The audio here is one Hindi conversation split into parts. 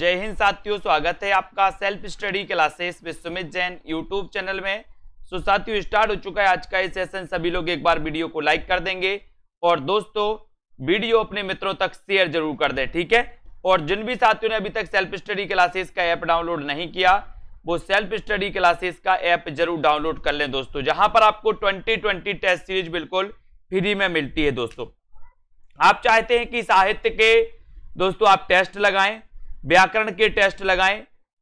जय हिंद साथियों स्वागत है आपका सेल्फ स्टडी क्लासेस में सुमित जैन यूट्यूब चैनल में सो साथियों स्टार्ट हो चुका है आज का ये सेशन सभी लोग एक बार वीडियो को लाइक कर देंगे और दोस्तों वीडियो अपने मित्रों तक शेयर जरूर कर दें ठीक है और जिन भी साथियों ने अभी तक सेल्फ स्टडी क्लासेस का ऐप डाउनलोड नहीं किया वो सेल्फ स्टडी क्लासेस का ऐप जरूर डाउनलोड कर लें दोस्तों जहां पर आपको ट्वेंटी ट्वेंटी टेस्ट सीरीज बिल्कुल फ्री में मिलती है दोस्तों आप चाहते हैं कि साहित्य के दोस्तों आप टेस्ट लगाएं व्याकरण के टेस्ट लगाएं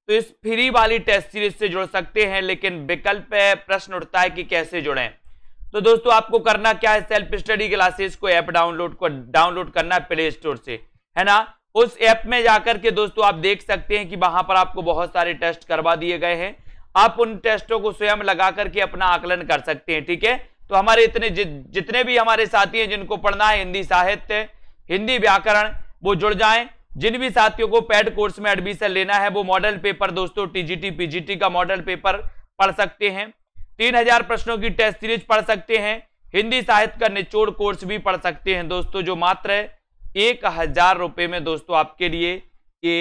तो इस फ्री वाली टेस्ट सीरीज से जुड़ सकते हैं लेकिन विकल्प है प्रश्न उठता है कि कैसे जुड़ें तो दोस्तों आपको करना क्या है सेल्फ स्टडी क्लासेस को ऐप डाउनलोड को डाउनलोड करना है प्ले स्टोर से है ना उस ऐप में जाकर के दोस्तों आप देख सकते हैं कि वहां पर आपको बहुत सारे टेस्ट करवा दिए गए हैं आप उन टेस्टों को स्वयं लगा करके अपना आकलन कर सकते हैं ठीक है तो हमारे इतने जि, जितने भी हमारे साथी हैं जिनको पढ़ना है हिंदी साहित्य हिंदी व्याकरण वो जुड़ जाएं जिन भी साथियों को पैड कोर्स में एडमिशन लेना है वो मॉडल पेपर दोस्तों टीजीटी पीजीटी का मॉडल पेपर पढ़ सकते हैं तीन हजार प्रश्नों की टेस्ट सीरीज पढ़ सकते हैं हिंदी साहित्य का निचोड़ कोर्स भी पढ़ सकते हैं दोस्तों जो मात्र एक हजार रुपये में दोस्तों आपके लिए ये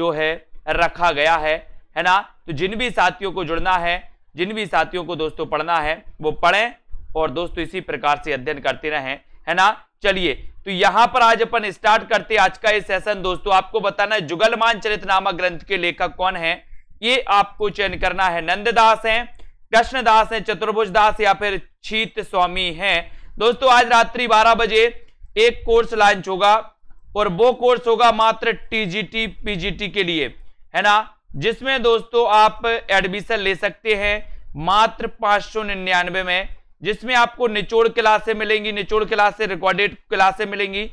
जो है रखा गया है है ना तो जिन भी साथियों को जुड़ना है जिन भी साथियों को दोस्तों पढ़ना है वो पढ़ें और दोस्तों इसी प्रकार से अध्ययन करते रहें है ना चलिए तो यहां पर आज अपन स्टार्ट करते आज का ये सेशन दोस्तों आपको बताना है जुगलमान चरित नामक ग्रंथ के लेखक कौन है ये आपको चयन करना है नंददास है कृष्णदास है चतुर्भुज दास या फिर छीत स्वामी है दोस्तों आज रात्रि बारह बजे एक कोर्स लॉन्च होगा और वो कोर्स होगा मात्र टीजीटी पीजीटी के लिए है ना जिसमें दोस्तों आप एडमिशन ले सकते हैं मात्र पांच सौ निन्यानवे में जिसमें आपको निचोड़ क्लासे मिलेंगी निचोड़ क्लासे रिकॉर्डेड क्लासे मिलेंगी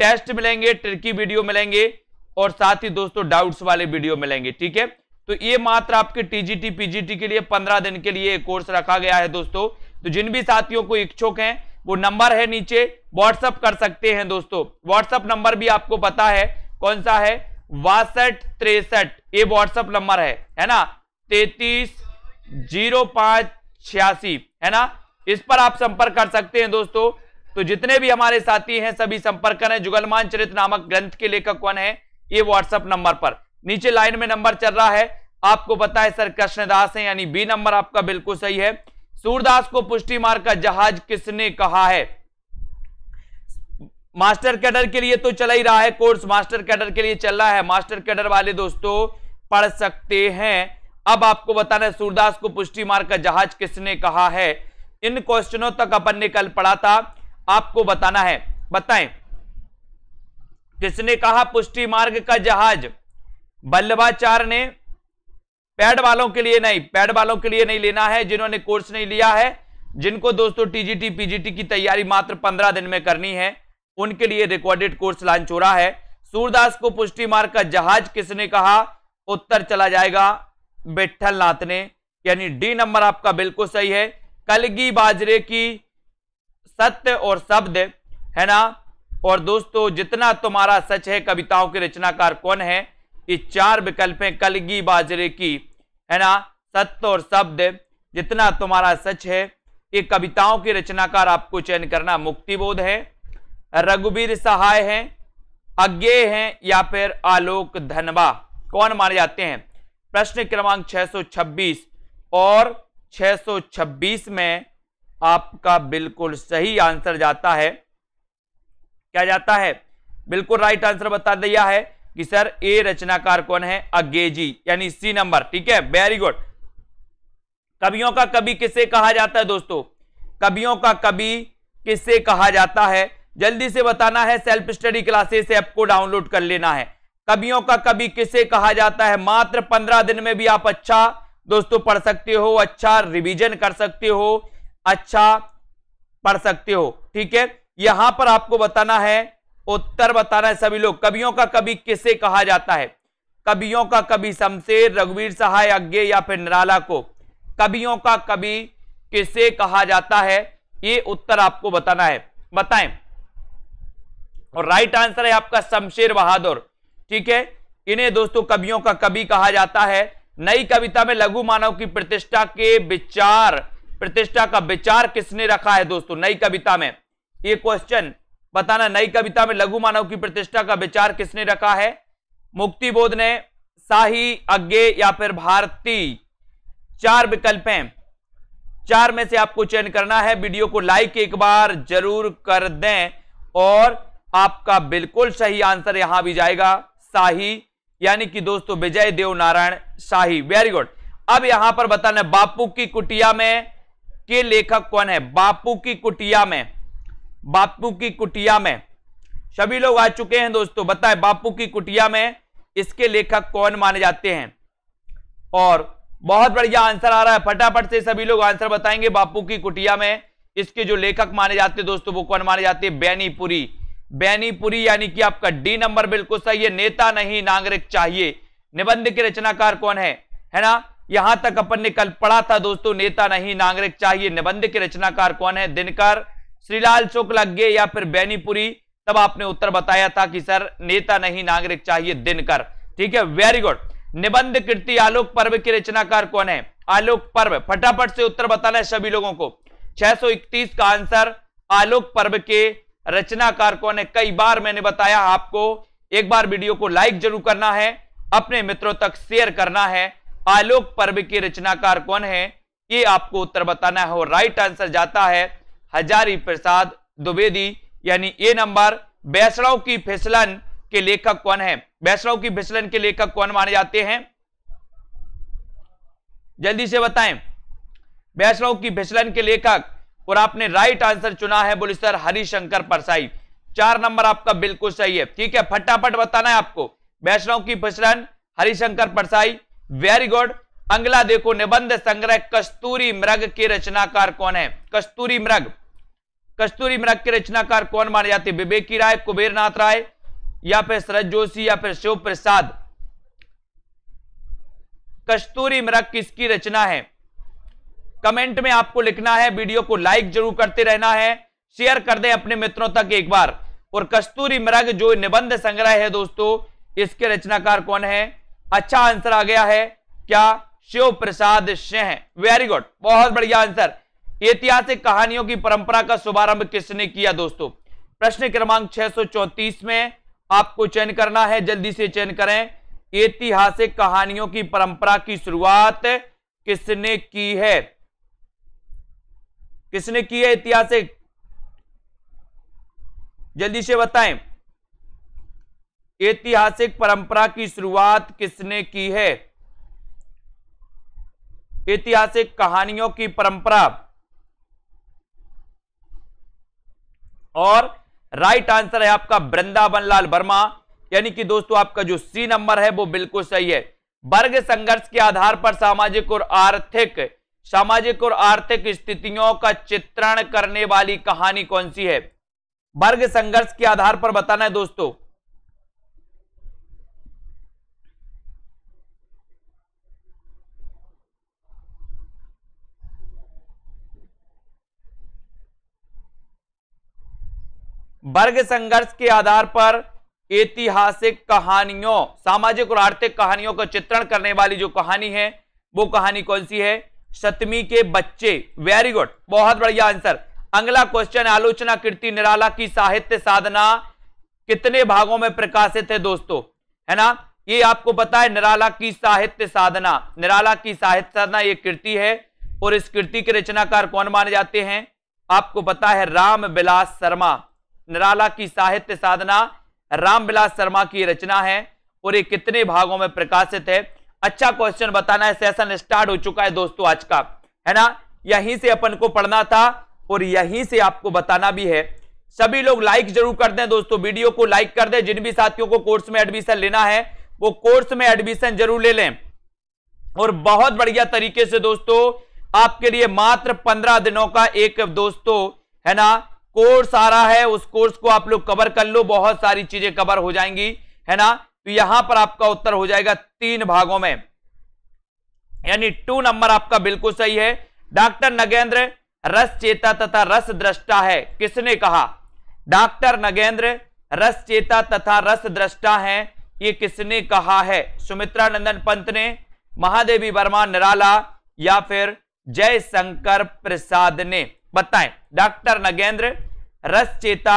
टेस्ट मिलेंगे ट्रिकी वीडियो मिलेंगे और साथ ही दोस्तों डाउट्स वाले वीडियो मिलेंगे ठीक है तो ये मात्र आपके टीजीटी पीजीटी के लिए पंद्रह दिन के लिए कोर्स रखा गया है दोस्तों तो जिन भी साथियों को इच्छुक हैं वो नंबर है नीचे व्हाट्सअप कर सकते हैं दोस्तों व्हाट्सअप नंबर भी आपको पता है कौन सा है बासठ तिरसठ ये व्हाट्सअप नंबर है है ना तैतीस जीरो पांच छियासी है ना इस पर आप संपर्क कर सकते हैं दोस्तों तो जितने भी हमारे साथी हैं सभी संपर्क करें जुगलमान चरित नामक ग्रंथ के लेखक कौन है ये व्हाट्सएप नंबर पर नीचे लाइन में नंबर चल रहा है आपको पता है सर कृष्णदास है यानी बी नंबर आपका बिल्कुल सही है सूरदास को पुष्टि मार का जहाज किसने कहा है मास्टर कैडर के लिए तो चला ही रहा है कोर्स मास्टर कैडर के लिए चल रहा है मास्टर कैडर वाले दोस्तों पढ़ सकते हैं अब आपको बताना है सूरदास को पुष्टि मार का जहाज किसने कहा है इन क्वेश्चनों तक अपन ने कल पढ़ा था आपको बताना है बताएं किसने कहा पुष्टि मार्ग का जहाज बल्लभाचार्य ने पैड वालों के लिए नहीं पैड वालों के लिए नहीं लेना है जिन्होंने कोर्स नहीं लिया है जिनको दोस्तों टीजीटी पीजीटी की तैयारी मात्र पंद्रह दिन में करनी है उनके लिए रिकॉर्डेड कोर्स लॉन्च हो रहा है सूरदास को पुष्टि मार्ग का जहाज किसने कहा उत्तर चला जाएगा बेठल नाथ ने यानी डी नंबर आपका बिल्कुल सही है कलगी बाजरे की सत्य और शब्द है ना और दोस्तों जितना तुम्हारा सच है कविताओं के रचनाकार कौन है ये चार विकल्प कलगी बाजरे की है ना सत्य और शब्द जितना तुम्हारा सच है ये कविताओं के रचनाकार आपको चयन करना मुक्तिबोध है रघुवीर सहाय हैं अज्ञे हैं या फिर आलोक धनवा कौन माने जाते हैं प्रश्न क्रमांक 626 और 626 में आपका बिल्कुल सही आंसर जाता है क्या जाता है बिल्कुल राइट आंसर बता दिया है कि सर ए रचनाकार कौन है अगेजी यानी सी नंबर ठीक है वेरी गुड कवियों का कवि किसे कहा जाता है दोस्तों कवियों का कवि किसे कहा जाता है जल्दी से बताना है सेल्फ स्टडी क्लासेस ऐप को डाउनलोड कर लेना है कवियों का कवि किसे कहा जाता है मात्र पंद्रह दिन में भी आप अच्छा दोस्तों पढ़ सकते हो अच्छा रिवीजन कर सकते हो अच्छा पढ़ सकते हो ठीक है यहां पर आपको बताना है उत्तर बताना है सभी लोग कवियों का कवि किसे कहा जाता है कवियों का कवि शमशेर रघुवीर सहाय अज्ञे या फिर निराला को कवियों का कवि किसे कहा जाता है ये उत्तर आपको बताना है बताएं और राइट आंसर है आपका शमशेर बहादुर ठीक है इन्हें दोस्तों कवियों का कवि कहा जाता है नई कविता में लघु मानव की प्रतिष्ठा के विचार प्रतिष्ठा का विचार किसने रखा है दोस्तों नई कविता में ये क्वेश्चन बताना नई कविता में लघु मानव की प्रतिष्ठा का विचार किसने रखा है मुक्ति बोध ने शाही अज्ञे या फिर भारती चार विकल्प हैं चार में से आपको चयन करना है वीडियो को लाइक एक बार जरूर कर दें और आपका बिल्कुल सही आंसर यहां भी जाएगा शाही यानी कि दोस्तों विजय देव नारायण शाही वेरी गुड अब यहां पर बताना बापू की कुटिया में के लेखक कौन है बापू की कुटिया में बापू की कुटिया में सभी लोग आ चुके हैं दोस्तों बताएं बापू की कुटिया में इसके लेखक कौन माने जाते हैं और बहुत बढ़िया आंसर आ रहा है फटाफट से सभी लोग आंसर बताएंगे बापू की कुटिया में इसके जो लेखक माने जाते हैं दोस्तों वो कौन माने जाते हैं बैनीपुरी बैनीपुरी यानी कि आपका डी नंबर बिल्कुल सही है नेता नहीं नागरिक चाहिए निबंध के रचनाकार कौन है है ना यहां तक अपन ने कल पढ़ा था दोस्तों नेता नहीं नागरिक चाहिए निबंध के रचनाकार कौन है दिनकर श्रीलाल चौक लग गए या फिर बैनीपुरी तब आपने उत्तर बताया था कि सर नेता नहीं नागरिक चाहिए दिनकर ठीक है वेरी गुड निबंध कृति आलोक पर्व के रचनाकार कौन है आलोक पर्व फटाफट से उत्तर बताना है सभी लोगों को 631 का आंसर आलोक पर्व के रचनाकार कौन है कई बार मैंने बताया आपको एक बार वीडियो को लाइक जरूर करना है अपने मित्रों तक शेयर करना है आलोक पर्व के रचनाकार कौन है ये आपको उत्तर बताना है और राइट आंसर जाता है हजारी प्रसाद द्विवेदी यानी ए नंबर बैसड़ाओं की फिसलन के लेखक कौन है बैसड़ाओं की फिसलन के लेखक कौन माने जाते हैं जल्दी से बताएं बैसड़ाओं की फिसलन के लेखक और आपने राइट आंसर चुना है बोले सर हरिशंकर परसाई चार नंबर आपका बिल्कुल सही है ठीक है फटाफट बताना है आपको वैष्णव की फसलन हरिशंकर परसाई वेरी गुड अंगला देखो निबंध संग्रह कस्तूरी मृग के रचनाकार कौन है कस्तूरी मृग कस्तूरी मृग के रचनाकार कौन माने जाते हैं विवेकी राय कुबेरनाथ राय या फिर शरद जोशी या फिर शिव प्रसाद कस्तूरी मृग किसकी रचना है कमेंट में आपको लिखना है वीडियो को लाइक जरूर करते रहना है शेयर कर दें अपने मित्रों तक एक बार और कस्तूरी मृग जो निबंध संग्रह है दोस्तों इसके रचनाकार कौन है अच्छा आंसर आ गया है क्या शिव प्रसाद सिंह वेरी गुड बहुत बढ़िया आंसर ऐतिहासिक कहानियों की परंपरा का शुभारंभ किसने किया दोस्तों प्रश्न क्रमांक छह में आपको चयन करना है जल्दी से चयन करें ऐतिहासिक कहानियों की परंपरा की शुरुआत किसने की है किसने की है ऐतिहासिक जल्दी से बताएं ऐतिहासिक परंपरा की शुरुआत किसने की है ऐतिहासिक कहानियों की परंपरा और राइट आंसर है आपका वृंदावन लाल वर्मा यानी कि दोस्तों आपका जो सी नंबर है वो बिल्कुल सही है वर्ग संघर्ष के आधार पर सामाजिक और आर्थिक सामाजिक और आर्थिक स्थितियों का चित्रण करने वाली कहानी कौन सी है वर्ग संघर्ष के आधार पर बताना है दोस्तों वर्ग संघर्ष के आधार पर ऐतिहासिक कहानियों सामाजिक और आर्थिक कहानियों का चित्रण करने वाली जो कहानी है वो कहानी कौन सी है सतमी के बच्चे वेरी गुड बहुत बढ़िया आंसर अगला क्वेश्चन आलोचना कृति निराला की साहित्य साधना कितने भागों में प्रकाशित है दोस्तों है ना ये आपको पता है निराला की साहित्य साधना निराला की साहित्य साधना ये कृति है और इस कृति के रचनाकार कौन माने जाते हैं आपको पता है राम बिलास शर्मा निराला की साहित्य साधना राम बिलास शर्मा की रचना है और ये कितने भागों में प्रकाशित है अच्छा क्वेश्चन बताना है सेशन स्टार्ट हो चुका है दोस्तों आज का है ना यहीं से अपन को पढ़ना था और यहीं से आपको बताना भी है सभी लोग लाइक जरूर कर दें दोस्तों वीडियो को लाइक कर दें जिन भी साथियों को कोर्स में एडमिशन लेना है वो कोर्स में एडमिशन जरूर ले लें और बहुत बढ़िया तरीके से दोस्तों आपके लिए मात्र पंद्रह दिनों का एक दोस्तों है ना कोर्स आ रहा है उस कोर्स को आप लोग कवर कर लो बहुत सारी चीजें कवर हो जाएंगी है ना तो यहां पर आपका उत्तर हो जाएगा तीन भागों में यानी टू नंबर आपका बिल्कुल सही है डॉक्टर नगेंद्र रस चेता तथा रस दृष्टा है किसने कहा डॉक्टर नगेंद्र रस चेता तथा रस दृष्टा है ये किसने कहा है सुमित्रा नंदन पंत ने महादेवी वर्मा निराला या फिर जयशंकर प्रसाद ने बताएं डॉक्टर नगेंद्र रस चेता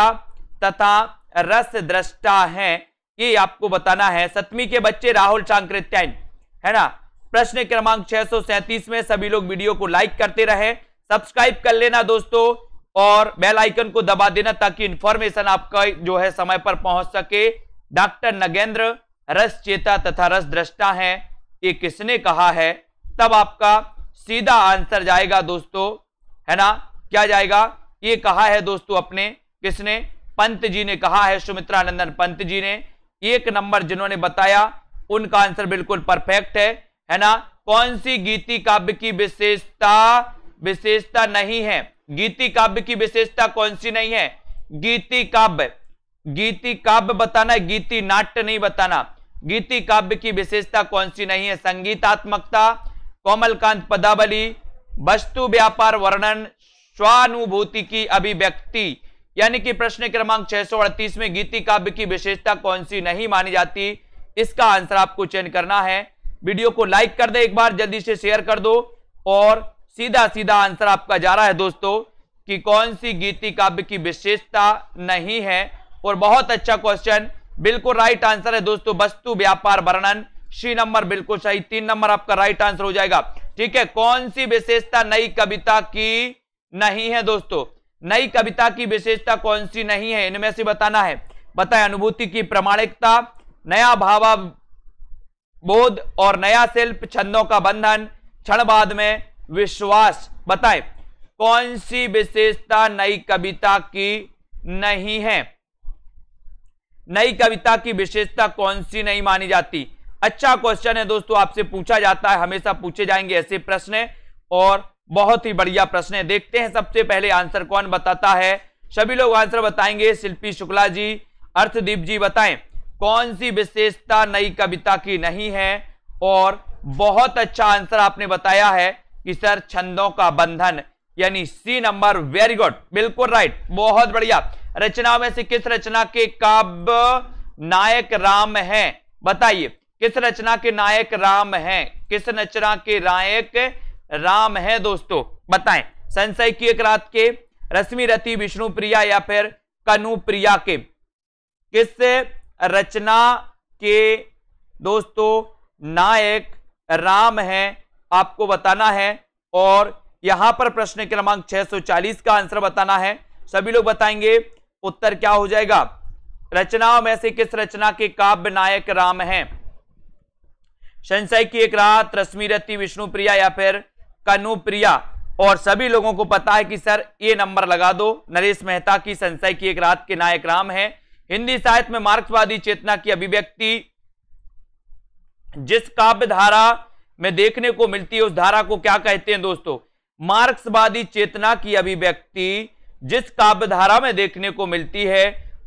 तथा रस दृष्टा है ये आपको बताना है सतमी के बच्चे राहुल चांक्रत्यायन है ना प्रश्न क्रमांक 637 में सभी लोग वीडियो को लाइक करते रहे सब्सक्राइब कर लेना दोस्तों और बेल आइकन को दबा देना ताकि इंफॉर्मेशन आपका जो है समय पर पहुंच सके डॉक्टर नगेंद्र रस चेता तथा रस दृष्टा है ये किसने कहा है तब आपका सीधा आंसर जाएगा दोस्तों है ना क्या जाएगा ये कहा है दोस्तों अपने किसने पंत जी ने कहा है सुमित्रा नंदन पंत जी ने एक नंबर जिन्होंने बताया उनका आंसर बिल्कुल परफेक्ट है है ना कौन सी गीति काव्य की विशेषता विशेषता नहीं है गीति काव्य की विशेषता कौन सी नहीं है गीति काव्य गीति काव्य बताना गीति नाट्य नहीं बताना गीति काव्य की विशेषता कौन सी नहीं है संगीतात्मकता कोमलकांत पदावली वस्तु व्यापार वर्णन स्वानुभूति की अभिव्यक्ति यानी कि प्रश्न क्रमांक अड़तीस में गीति काव्य की विशेषता कौन सी नहीं मानी जाती इसका आंसर आपको चयन करना है वीडियो को लाइक कर दे एक बार जल्दी से शेयर कर दो और सीधा सीधा आंसर आपका जा रहा है दोस्तों कि कौन सी गीति काव्य की विशेषता नहीं है और बहुत अच्छा क्वेश्चन बिल्कुल राइट आंसर है दोस्तों वस्तु व्यापार वर्णन सी नंबर बिल्कुल सही तीन नंबर आपका राइट आंसर हो जाएगा ठीक है कौन सी विशेषता नई कविता की नहीं है दोस्तों नई कविता की विशेषता कौन सी नहीं है इनमें से बताना है बताए अनुभूति की प्रमाणिकता नया भावा बोध और नया शिल्प छंदों का बंधन क्षण बाद में विश्वास बताए कौन सी विशेषता नई कविता की नहीं है नई कविता की विशेषता कौन सी नहीं मानी जाती अच्छा क्वेश्चन है दोस्तों आपसे पूछा जाता है हमेशा पूछे जाएंगे ऐसे प्रश्न और बहुत ही बढ़िया प्रश्न है देखते हैं सबसे पहले आंसर कौन बताता है सभी लोग आंसर बताएंगे शिल्पी शुक्ला जी अर्थदीप जी बताएं कौन सी विशेषता नई कविता की नहीं है और बहुत अच्छा आंसर आपने बताया है कि सर छंदों का बंधन यानी सी नंबर वेरी गुड बिल्कुल राइट बहुत बढ़िया रचनाओं में से किस रचना के काव्य नायक राम है बताइए किस रचना के नायक राम है किस रचना के नायक राम है दोस्तों बताएं संशय की एक रात के रश्मि रति विष्णु प्रिया या फिर कनु प्रिया के किस रचना के दोस्तों नायक राम है आपको बताना है और यहां पर प्रश्न क्रमांक 640 का आंसर बताना है सभी लोग बताएंगे उत्तर क्या हो जाएगा रचनाओं में से किस रचना के काव्य नायक राम है संशय की एक रात रश्मि रति विष्णु प्रिया या फिर कनुप्रिया और सभी लोगों को पता है कि सर ये नंबर लगा दो नरेश मेहता की संशय की एक रात के नायक राम है हिंदी साहित्य में मार्क्सवादी चेतना की अभिव्यक्ति जिस काव्य धारा में देखने को मिलती है उस धारा को क्या कहते हैं दोस्तों मार्क्सवादी चेतना की अभिव्यक्ति जिस काव्य धारा में देखने को मिलती है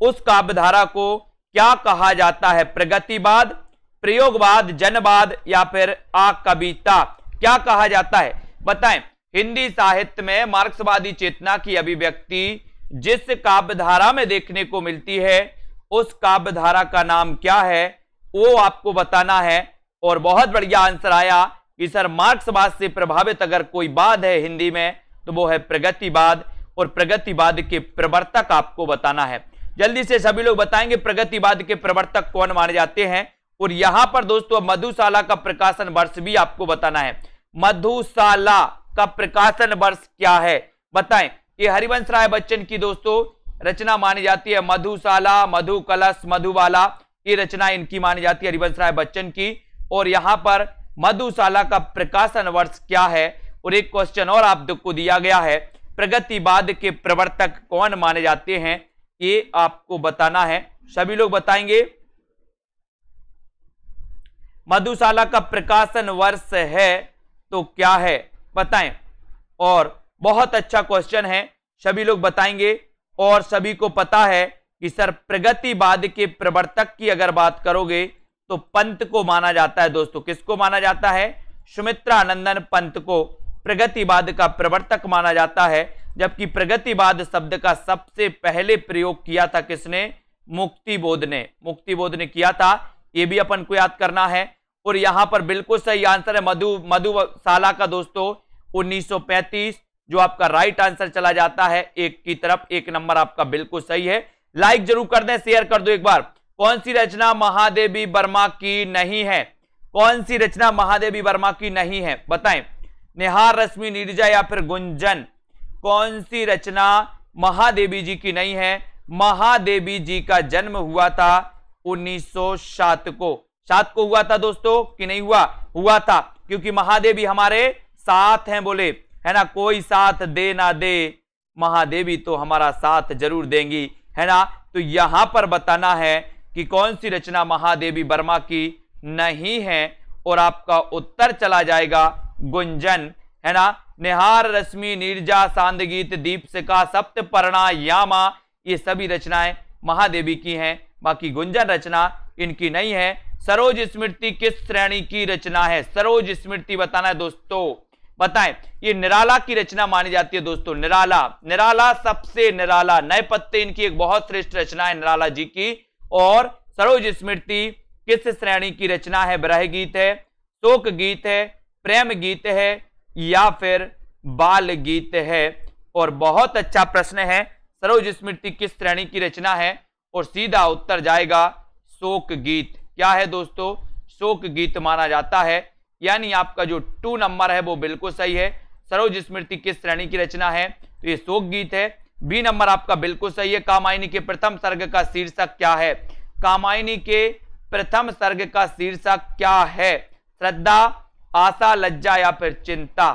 उस काव्य धारा को क्या कहा जाता है प्रगतिवाद प्रयोगवाद जनवाद या फिर आकविता क्या कहा जाता है बताएं हिंदी साहित्य में मार्क्सवादी चेतना की अभिव्यक्ति जिस काव्यधारा में देखने को मिलती है उस काव्यधारा का नाम क्या है वो आपको बताना है और बहुत बढ़िया आंसर आया कि सर मार्क्सवाद से प्रभावित अगर कोई बाद है हिंदी में तो वो है प्रगतिवाद और प्रगतिवाद के प्रवर्तक आपको बताना है जल्दी से सभी लोग बताएंगे प्रगतिवाद के प्रवर्तक कौन माने जाते हैं और यहां पर दोस्तों मधुशाला का प्रकाशन वर्ष भी आपको बताना है मधुशाला का प्रकाशन वर्ष क्या है बताएं ये हरिवंश राय बच्चन की दोस्तों रचना मानी जाती है मधुशाला मधु कलश मधुबाला ये रचना इनकी मानी जाती है हरिवंश राय बच्चन की और यहां पर मधुशाला का प्रकाशन वर्ष क्या है और एक क्वेश्चन और आप को दिया गया है प्रगतिवाद के प्रवर्तक कौन माने जाते हैं ये आपको बताना है सभी लोग बताएंगे मधुशाला का प्रकाशन वर्ष है तो क्या है बताएं और बहुत अच्छा क्वेश्चन है सभी लोग बताएंगे और सभी को पता है कि सर प्रगतिवाद के प्रवर्तक की अगर बात करोगे तो पंत को माना जाता है दोस्तों किसको माना जाता है सुमित्रा नंदन पंत को प्रगतिवाद का प्रवर्तक माना जाता है जबकि प्रगतिवाद शब्द का सबसे पहले प्रयोग किया था किसने मुक्तिबोध ने मुक्तिबोध ने किया था यह भी अपन को याद करना है और यहां पर बिल्कुल सही आंसर है मधु मधुशाला का दोस्तों उन्नीस जो आपका राइट आंसर चला जाता है एक की तरफ एक नंबर आपका बिल्कुल सही है लाइक जरूर कर दें शेयर कर दो एक बार कौन सी रचना महादेवी वर्मा की नहीं है कौन सी रचना महादेवी वर्मा की नहीं है बताएं निहार रश्मि नीरजा या फिर गुंजन कौन सी रचना महादेवी जी की नहीं है महादेवी जी का जन्म हुआ था 1907 को सात को हुआ था दोस्तों कि नहीं हुआ हुआ था क्योंकि महादेव भी हमारे साथ हैं बोले है ना कोई साथ दे ना दे महादेवी तो हमारा साथ जरूर देंगी है ना तो यहां पर बताना है कि कौन सी रचना महादेवी वर्मा की नहीं है और आपका उत्तर चला जाएगा गुंजन है ना निहार रश्मि नीरजा सांद गीत दीप सिका सप्त पर्णा यामा ये सभी रचनाएं महादेवी की हैं बाकी गुंजन रचना इनकी नहीं है सरोज स्मृति किस श्रेणी की रचना है सरोज स्मृति बताना है दोस्तों बताएं ये निराला की रचना मानी जाती है दोस्तों निराला निराला सबसे निराला नए पत्ते इनकी एक बहुत श्रेष्ठ रचना है निराला जी की और सरोज स्मृति किस श्रेणी की रचना है ब्रह गीत है शोक गीत है प्रेम गीत है या फिर बाल गीत है और बहुत अच्छा प्रश्न है सरोज स्मृति किस श्रेणी की रचना है और सीधा उत्तर जाएगा शोक गीत क्या है दोस्तों शोक गीत माना जाता है यानी आपका जो टू नंबर है वो बिल्कुल सही है सरोज स्मृति किस श्रेणी की रचना है तो ये शोक गीत है बी नंबर आपका बिल्कुल सही है कामायनी के प्रथम सर्ग का शीर्षक क्या है कामायनी के प्रथम सर्ग का शीर्षक क्या है श्रद्धा आशा लज्जा या फिर चिंता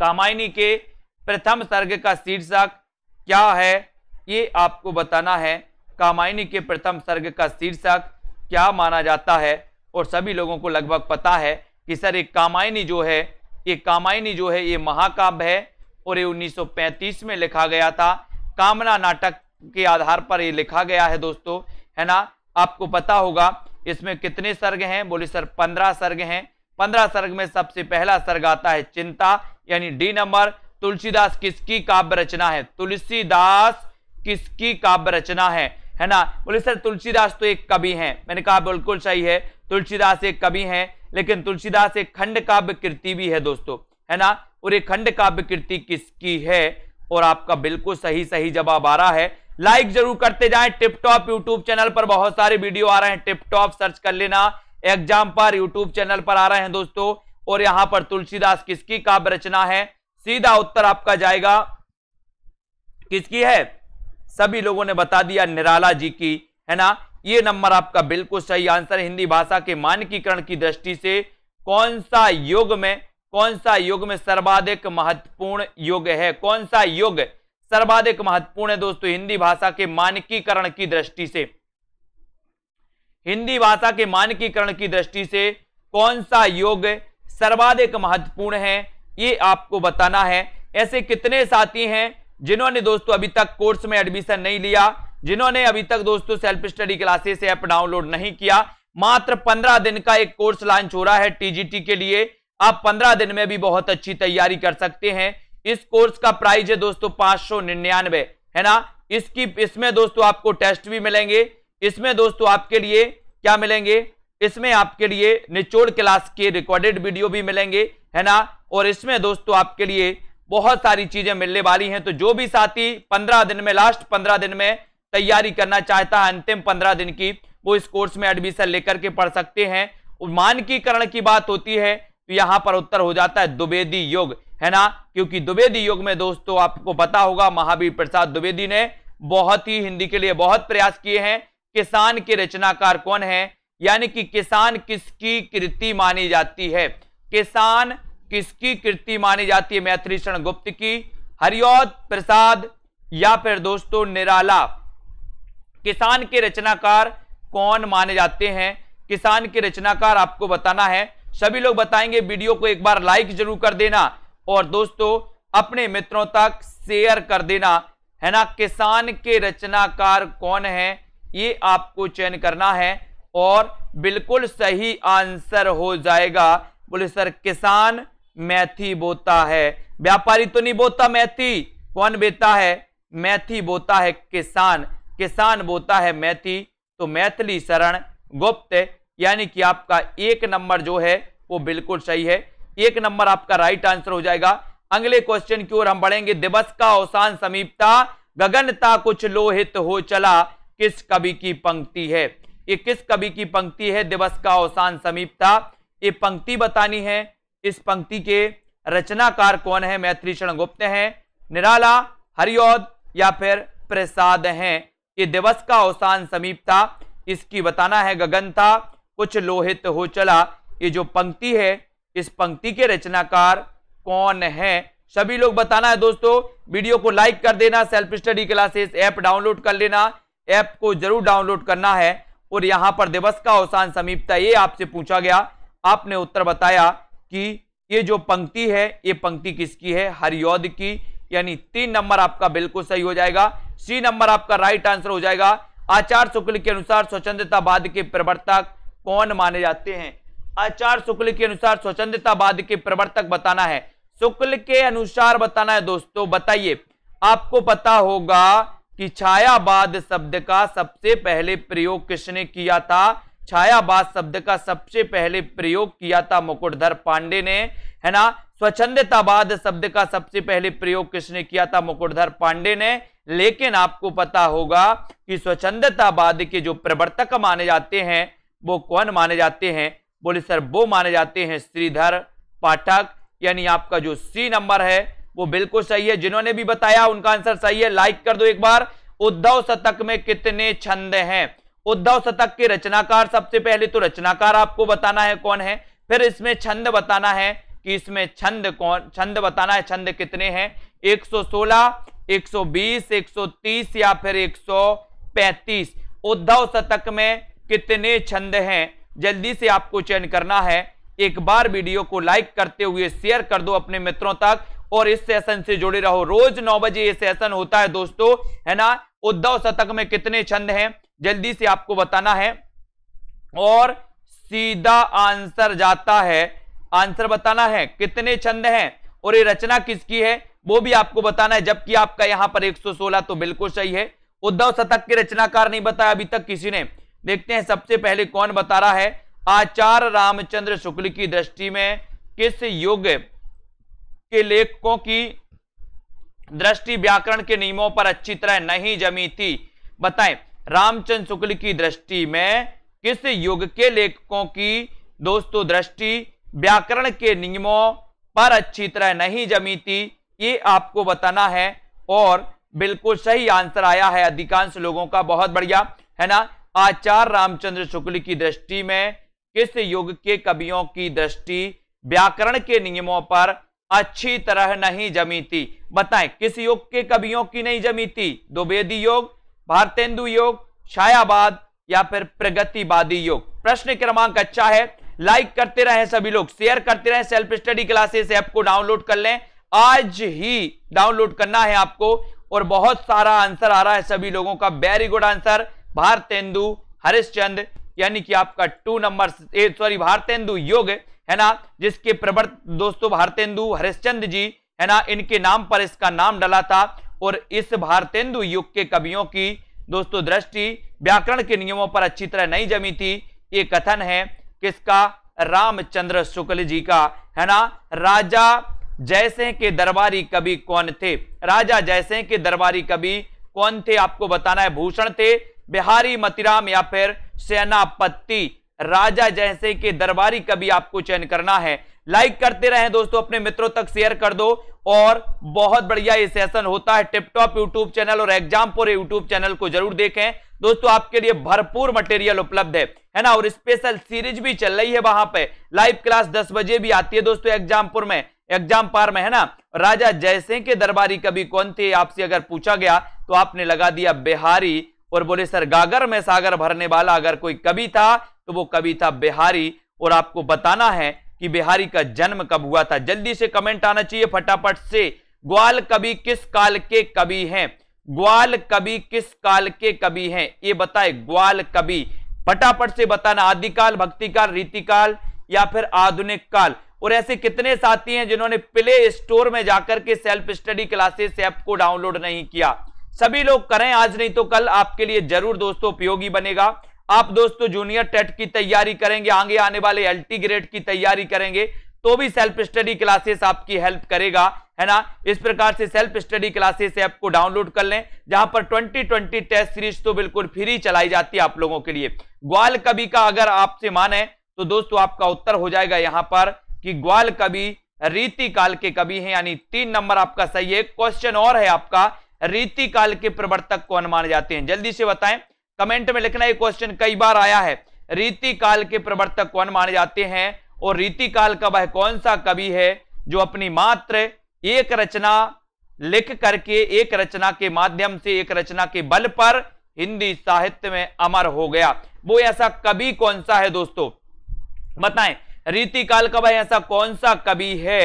कामायनी के प्रथम सर्ग का शीर्षक क्या है ये आपको बताना है कामायनी के प्रथम सर्ग का शीर्षक क्या माना जाता है और सभी लोगों को लगभग पता है कि सर एक कामायनी जो है ये कामायनी जो है ये महाकाव्य है और ये 1935 में लिखा गया था कामना नाटक के आधार पर ये लिखा गया है दोस्तों है ना आपको पता होगा इसमें कितने सर्ग हैं बोले सर पंद्रह सर्ग हैं पंद्रह सर्ग में सबसे पहला सर्ग आता है चिंता यानी डी नंबर तुलसीदास किसकी काव्य रचना है तुलसीदास किसकी काव्य रचना है है ना बोले सर तुलसीदास तो एक कवि हैं मैंने कहा बिल्कुल सही है तुलसीदास एक कवि हैं लेकिन तुलसीदास एक खंड काव्य कृति भी है दोस्तों है ना और एक खंड काव्य कृति किसकी है और आपका बिल्कुल सही सही जवाब आ रहा है लाइक जरूर करते जाए टिपटॉप यूट्यूब चैनल पर बहुत सारे वीडियो आ रहे हैं टिपटॉप सर्च कर लेना एग्जाम पर यूट्यूब चैनल पर आ रहे हैं दोस्तों और यहां पर तुलसीदास किसकी काव्य रचना है सीधा उत्तर आपका जाएगा किसकी है सभी लोगों ने बता दिया निराला जी की है ना ये नंबर आपका बिल्कुल सही आंसर हिंदी भाषा के मानकीकरण की दृष्टि से कौन सा युग में कौन सा युग में सर्वाधिक महत्वपूर्ण युग है कौन सा युग सर्वाधिक महत्वपूर्ण है दोस्तों हिंदी भाषा के मानकीकरण की दृष्टि से हिंदी भाषा के मानकीकरण की दृष्टि से कौन सा योग सर्वाधिक महत्वपूर्ण है ये आपको बताना है ऐसे कितने साथी हैं जिन्होंने दोस्तों अभी तक कोर्स में एडमिशन नहीं लिया जिन्होंने अभी तक दोस्तों self study classes app download नहीं किया मात्र पंद्रह दिन का एक कोर्स लॉन्च हो रहा है टीजीटी के लिए आप पंद्रह दिन में भी बहुत अच्छी तैयारी कर सकते हैं इस कोर्स का प्राइस है दोस्तों पांच सौ निन्यानवे है ना इसकी इसमें दोस्तों आपको टेस्ट भी मिलेंगे इसमें दोस्तों आपके लिए क्या मिलेंगे इसमें आपके लिए निचोड़ क्लास के रिकॉर्डेड वीडियो भी मिलेंगे है ना और इसमें दोस्तों आपके लिए बहुत सारी चीजें मिलने वाली हैं तो जो भी साथी पंद्रह दिन में लास्ट पंद्रह दिन में तैयारी करना चाहता है अंतिम पंद्रह दिन की वो इस कोर्स में एडमिशन लेकर के पढ़ सकते हैं मानकीकरण की बात होती है तो यहां पर उत्तर हो जाता है द्विवेदी योग है ना क्योंकि द्विवेदी योग में दोस्तों आपको पता होगा महावीर प्रसाद द्विवेदी ने बहुत ही हिंदी के लिए बहुत प्रयास किए हैं किसान के रचनाकार कौन है यानी कि किसान किसकी कृति मानी जाती है किसान किसकी कृति मानी जाती है मैत्री शरण गुप्त की हरिऔध प्रसाद या फिर दोस्तों निराला किसान के रचनाकार कौन माने जाते हैं किसान के रचनाकार आपको बताना है सभी लोग बताएंगे वीडियो को एक बार लाइक जरूर कर देना और दोस्तों अपने मित्रों तक शेयर कर देना है ना किसान के रचनाकार कौन है ये आपको चयन करना है और बिल्कुल सही आंसर हो जाएगा बोले सर किसान मैथी बोता है व्यापारी तो नहीं बोता मैथी कौन बेता है मैथी बोता है किसान किसान बोता है मैथी तो मैथिली शरण गुप्त यानी कि आपका एक नंबर जो है वो बिल्कुल सही है एक नंबर आपका राइट आंसर हो जाएगा अगले क्वेश्चन की ओर हम बढ़ेंगे दिवस का अवसान समीपता गगनता कुछ लोहित हो चला किस कवि की पंक्ति है ये किस कवि की पंक्ति है दिवस का अवसान समीपता ये पंक्ति बतानी है इस पंक्ति के रचनाकार कौन है मैत्री शरण गुप्त है निराला हरिद या फिर प्रसाद हैं ये दिवस का अवसान समीप था इसकी बताना है गगन था कुछ लोहित हो चला ये जो पंक्ति है इस पंक्ति के रचनाकार कौन है सभी लोग बताना है दोस्तों वीडियो को लाइक कर देना self study classes app download कर लेना ऐप को जरूर डाउनलोड करना है और यहाँ पर दिवस का अवसान समीपता ये आपसे पूछा गया आपने उत्तर बताया कि ये जो पंक्ति है ये पंक्ति किसकी है हरियोध की यानी तीन नंबर आपका बिल्कुल सही हो जाएगा सी नंबर आपका राइट आंसर हो जाएगा आचार शुक्ल के अनुसार स्वतंत्रतावाद के प्रवर्तक कौन माने जाते हैं आचार शुक्ल के अनुसार स्वतंत्रतावाद के प्रवर्तक बताना है शुक्ल के अनुसार बताना है दोस्तों बताइए आपको पता होगा कि छायावाद शब्द का सबसे पहले प्रयोग किसने किया था छायावाद शब्द का सबसे पहले प्रयोग किया था मुकुटधर पांडे ने है ना स्वच्छंदतावाद शब्द का सबसे पहले प्रयोग किसने किया था मुकुटधर पांडे ने लेकिन आपको पता होगा कि स्वच्छंदतावाद के जो प्रवर्तक माने जाते हैं वो कौन माने जाते हैं बोले सर वो माने जाते हैं श्रीधर पाठक यानी आपका जो सी नंबर है वो बिल्कुल सही है जिन्होंने भी बताया उनका आंसर सही है लाइक कर दो एक बार उद्धव शतक में कितने छंद हैं उद्धव शतक के रचनाकार सबसे पहले तो रचनाकार आपको बताना है कौन है फिर इसमें छंद बताना है कि इसमें छंद कौन छंद बताना है छंद कितने हैं 116, 120, 130 या फिर 135 उद्धव शतक में कितने छंद हैं जल्दी से आपको चयन करना है एक बार वीडियो को लाइक करते हुए शेयर कर दो अपने मित्रों तक और इस सेशन से जुड़े रहो रोज नौ बजे ये सेशन होता है दोस्तों है ना उद्धव शतक में कितने छंद हैं जल्दी से आपको बताना है और सीधा आंसर जाता है आंसर बताना है कितने छंद हैं और ये रचना किसकी है वो भी आपको बताना है जबकि आपका यहां पर 116 तो बिल्कुल सही है उद्धव शतक के रचनाकार नहीं बताया अभी तक किसी ने देखते हैं सबसे पहले कौन बता रहा है आचार्य रामचंद्र शुक्ल की दृष्टि में किस युग के लेखकों की दृष्टि व्याकरण के नियमों पर अच्छी तरह नहीं जमी थी बताएं रामचंद्र शुक्ल की दृष्टि में किस युग के लेखकों की दोस्तों दृष्टि व्याकरण के नियमों पर अच्छी तरह नहीं जमी थी ये आपको बताना है और बिल्कुल सही आंसर आया है अधिकांश लोगों का बहुत बढ़िया है ना आचार्य रामचंद्र शुक्ल की दृष्टि में किस युग के कवियों की दृष्टि व्याकरण के नियमों पर अच्छी तरह नहीं जमी थी बताएं किस युग के कवियों की नहीं जमी थी दुबेदी योग भारतेंदु योग छायाबाद या फिर प्रगतिवादी योग प्रश्न क्रमांक अच्छा है लाइक करते रहे सभी लोग शेयर करते रहे सेल्फ स्टडी क्लासेस ऐप को डाउनलोड कर लें आज ही डाउनलोड करना है आपको और बहुत सारा आंसर आ रहा है सभी लोगों का very good answer Bharatendu Harishchand यानी कि आपका टू नंबर सॉरी भारतेंदु योग है ना जिसके प्रवर्त दोस्तों भारतेंदु हरिश्चंद जी है ना इनके नाम पर इसका नाम डाला था और इस भारतेंदु युग के कवियों की दोस्तों दृष्टि व्याकरण के नियमों पर अच्छी तरह नहीं जमी थी ये कथन है किसका रामचंद्र शुक्ल जी का है ना राजा जैसे के दरबारी कवि कौन थे राजा जैसे के दरबारी कवि कौन थे आपको बताना है भूषण थे बिहारी मतिराम या फिर सेनापति राजा जैसे के दरबारी कवि आपको चयन करना है लाइक करते रहें दोस्तों अपने मित्रों तक शेयर कर दो और बहुत बढ़िया ये सेशन होता है टिपटॉप यूट्यूब चैनल और एग्जाम पर यूट्यूब चैनल को जरूर देखें दोस्तों आपके लिए भरपूर मटेरियल उपलब्ध है है ना और स्पेशल सीरीज भी चल रही है वहां पे लाइव क्लास 10 बजे भी आती है दोस्तों एग्जामपुर में एग्जाम पार में है ना राजा जयसिंह के दरबारी कभी कौन थे आपसे अगर पूछा गया तो आपने लगा दिया बिहारी और बोले सर गागर में सागर भरने वाला अगर कोई कवि था तो वो कवि था बिहारी और आपको बताना है कि बिहारी का जन्म कब हुआ था जल्दी से कमेंट आना चाहिए फटाफट से ग्वाल कवि किस काल के कवि हैं ग्वाल कवि किस काल के कवि हैं ये बताए ग्वाल कवि फटाफट से बताना आदिकाल भक्तिकाल रीतिकाल या फिर आधुनिक काल और ऐसे कितने साथी हैं जिन्होंने प्ले स्टोर में जाकर के सेल्फ स्टडी क्लासेस ऐप को डाउनलोड नहीं किया सभी लोग करें आज नहीं तो कल आपके लिए जरूर दोस्तों उपयोगी बनेगा आप दोस्तों जूनियर टेट की तैयारी करेंगे आगे आने वाले एल ग्रेड की तैयारी करेंगे तो भी सेल्फ स्टडी क्लासेस आपकी हेल्प करेगा है ना इस प्रकार से सेल्फ स्टडी क्लासेस ऐप को डाउनलोड कर लें जहां पर 2020 टेस्ट सीरीज तो बिल्कुल फ्री चलाई जाती है आप लोगों के लिए ग्वाल कवि का अगर आपसे माने तो दोस्तों आपका उत्तर हो जाएगा यहां पर कि ग्वाल कवि रीति काल के कवि हैं यानी तीन नंबर आपका सही है क्वेश्चन और है आपका रीति काल के प्रवर्तक कौन माने जाते हैं जल्दी से बताएं कमेंट में लिखना ये क्वेश्चन कई बार आया है रीति काल के प्रवर्तक कौन माने जाते हैं और रीति काल का वह कौन सा कवि है जो अपनी मात्र एक रचना लिख करके एक रचना के माध्यम से एक रचना के बल पर हिंदी साहित्य में अमर हो गया वो ऐसा कवि कौन सा है दोस्तों बताएं रीति काल का भाई ऐसा कौन सा कवि है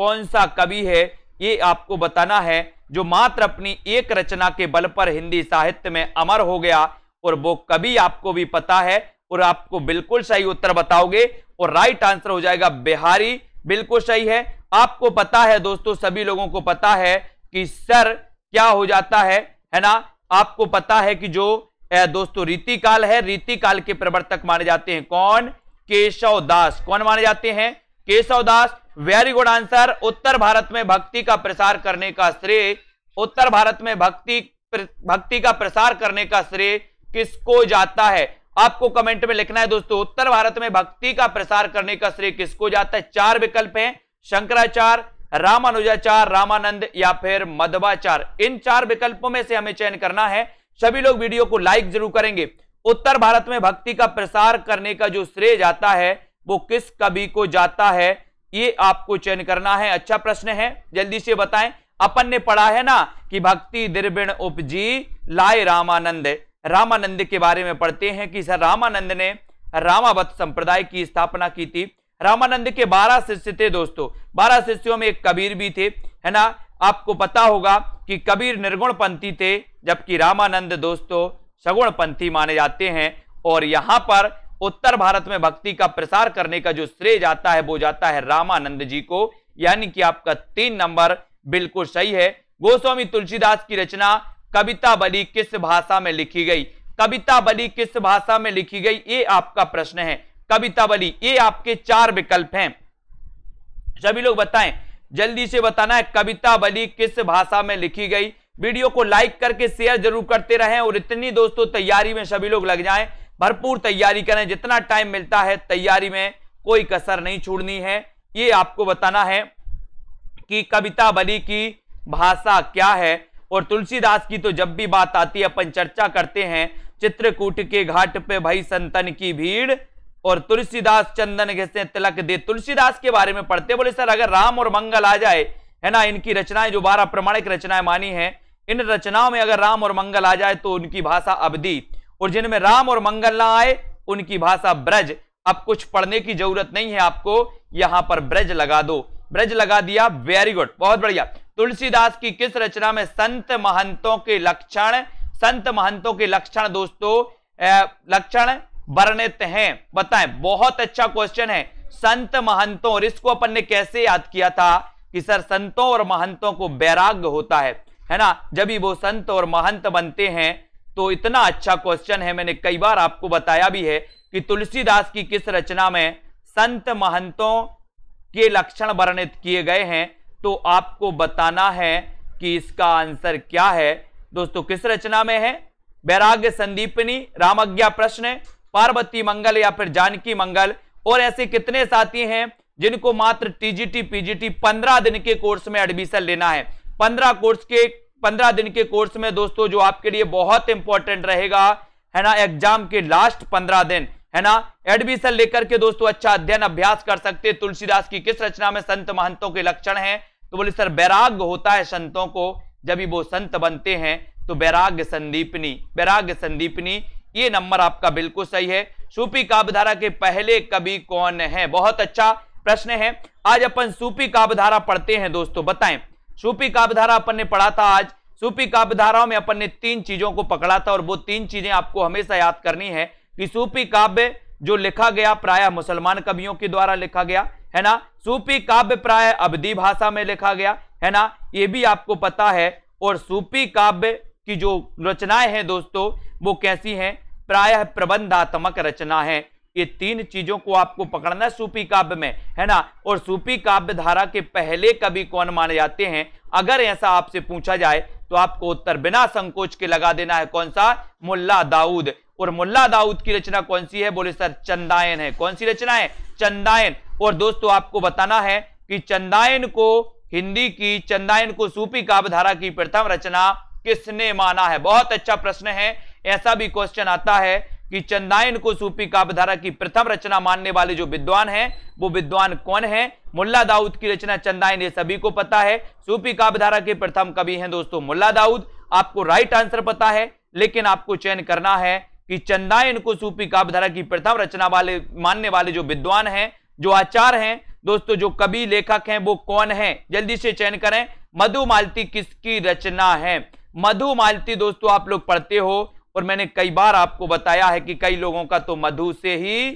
कौन सा कवि है ये आपको बताना है जो मात्र अपनी एक रचना के बल पर हिंदी साहित्य में अमर हो गया और वो कभी आपको भी पता है और आपको बिल्कुल सही उत्तर बताओगे और राइट आंसर हो जाएगा बिहारी बिल्कुल सही है आपको पता है दोस्तों सभी लोगों को पता है कि सर क्या हो जाता है है ना आपको पता है कि जो दोस्तों रीति काल है रीति काल के प्रवर्तक माने जाते हैं कौन केशव दास कौन माने जाते हैं Keshav Das very good answer उत्तर भारत में भक्ति का प्रसार करने का श्रेय उत्तर भारत में भक्ति भक्ति का प्रसार करने का श्रेय किसको जाता है आपको कमेंट में लिखना है दोस्तों उत्तर भारत में भक्ति का प्रसार करने का श्रेय किसको जाता है चार विकल्प हैं शंकराचार्य रामानुजाचार रामानंद या फिर मधवाचार इन चार विकल्पों में से हमें चयन करना है सभी लोग वीडियो को लाइक जरूर करेंगे उत्तर भारत में भक्ति का प्रसार करने का जो श्रेय जाता है वो किस कवि को जाता है ये आपको चयन करना है अच्छा प्रश्न है जल्दी से बताएं अपन ने पढ़ा है ना कि भक्ति दिर्बिण उपजी लाए रामानंद रामानंद के बारे में पढ़ते हैं कि रामानंद ने रामावत संप्रदाय की स्थापना की थी रामानंद के बारह शिष्य थे दोस्तों बारह शिष्यों में एक कबीर भी थे है ना आपको पता होगा कि कबीर निर्गुण पंथी थे जबकि रामानंद दोस्तों सगुण पंथी माने जाते हैं और यहाँ पर उत्तर भारत में भक्ति का प्रसार करने का जो श्रेय जाता है वो जाता है रामानंद जी को यानी कि आपका तीन नंबर बिल्कुल सही है गोस्वामी तुलसीदास की रचना कविता बली किस भाषा में लिखी गई कविता बली किस भाषा में लिखी गई ये आपका प्रश्न है कविता बली ये आपके चार विकल्प हैं सभी लोग बताएं जल्दी से बताना है कविता बली किस भाषा में लिखी गई वीडियो को लाइक करके शेयर जरूर करते रहें और इतनी दोस्तों तैयारी में सभी लोग लग जाएं भरपूर तैयारी करें जितना टाइम मिलता है तैयारी में कोई कसर नहीं छोड़नी है ये आपको बताना है कि कविता बली की भाषा क्या है और तुलसीदास की तो जब भी बात आती है अपन चर्चा करते हैं चित्रकूट के घाट पे भाई संतन की भीड़ और तुलसीदास चंदन घसे तिलक दे तुलसीदास के बारे में पढ़ते बोले सर अगर राम और मंगल आ जाए है ना इनकी रचनाएं जो बारह प्रमाणिक रचनाएं मानी है इन रचनाओं में अगर राम और मंगल आ जाए तो उनकी भाषा अवधि और जिनमें राम और मंगल ना आए उनकी भाषा ब्रज अब कुछ पढ़ने की जरूरत नहीं है आपको यहां पर ब्रज लगा दो ब्रज लगा दिया वेरी गुड बहुत बढ़िया तुलसीदास की किस रचना में संत महंतों के लक्षण संत महंतों के लक्षण दोस्तों लक्षण वर्णित हैं बताएं बहुत अच्छा क्वेश्चन है संत महंतों और इसको अपन ने कैसे याद किया था कि सर संतों और महंतों को बैराग्य होता है है ना जब ही वो संत और महंत बनते हैं तो इतना अच्छा क्वेश्चन है मैंने कई बार आपको बताया भी है कि तुलसीदास की किस रचना में संत महंतों के लक्षण वर्णित किए गए हैं तो आपको बताना है कि इसका आंसर क्या है दोस्तों किस रचना में है वैराग्य संदीपनी रामज्ञा प्रश्न पार्वती मंगल या फिर जानकी मंगल और ऐसे कितने साथी हैं जिनको मात्र टीजीटी पीजीटी पंद्रह दिन के कोर्स में एडमिशन लेना है पंद्रह कोर्स के पंद्रह दिन के कोर्स में दोस्तों जो आपके लिए बहुत इंपॉर्टेंट रहेगा है ना एग्जाम के लास्ट पंद्रह दिन है ना एडमिशन लेकर के दोस्तों अच्छा अध्ययन अभ्यास कर सकते तुलसीदास की किस रचना में संत महंतों के लक्षण हैं तो बोले सर बैराग होता है संतों को जब वो संत बनते हैं तो बैराग संदीपनी बैराग संदीपनी ये नंबर आपका बिल्कुल सही है सूपी काव्यधारा के पहले कवि कौन है बहुत अच्छा प्रश्न है आज अपन सूपी काव्यधारा पढ़ते हैं दोस्तों बताएं सूपी काव्यधारा अपन ने पढ़ा था आज सूपी काव्यधाराओं में अपन ने तीन चीजों को पकड़ा था और वो तीन चीजें आपको हमेशा याद करनी है कि सूफी काव्य जो लिखा गया प्राय मुसलमान कवियों के द्वारा लिखा गया है ना सूफी काव्य प्राय अवधि भाषा में लिखा गया है ना ये भी आपको पता है और सूफी काव्य की जो रचनाएं हैं दोस्तों वो कैसी हैं प्रायः प्रबंधात्मक रचना है ये तीन चीजों को आपको पकड़ना है सूफी काव्य में है ना और सूफी काव्य धारा के पहले कवि कौन माने जाते हैं अगर ऐसा आपसे पूछा जाए तो आपको उत्तर बिना संकोच के लगा देना है कौन सा मुल्ला दाऊद और मुल्ला दाऊद की रचना कौन सी है बोले सर चंदायन है कौन सी रचना है चंदायन और दोस्तों आपको बताना है कि चंदायन को हिंदी की चंदायन को सूपी काव्यधारा की प्रथम रचना किसने माना है बहुत अच्छा प्रश्न है ऐसा भी क्वेश्चन आता है कि चंदायन को सूपी काव्यधारा की प्रथम रचना मानने वाले जो विद्वान हैं वो विद्वान कौन है मुल्ला दाऊद की रचना चंदायन ये सभी को पता है सूपी काव्यधारा के प्रथम कवि हैं दोस्तों मुल्ला दाऊद आपको राइट आंसर पता है लेकिन आपको चयन करना है कि चंदायन को सूपी काव्यधारा की प्रथम रचना वाले मानने वाले जो विद्वान हैं जो आचार्य हैं दोस्तों जो कवि लेखक हैं वो कौन हैं जल्दी से चयन करें मधु मालती किसकी रचना है मधु मालती दोस्तों आप लोग पढ़ते हो और मैंने कई बार आपको बताया है कि कई लोगों का तो मधु से ही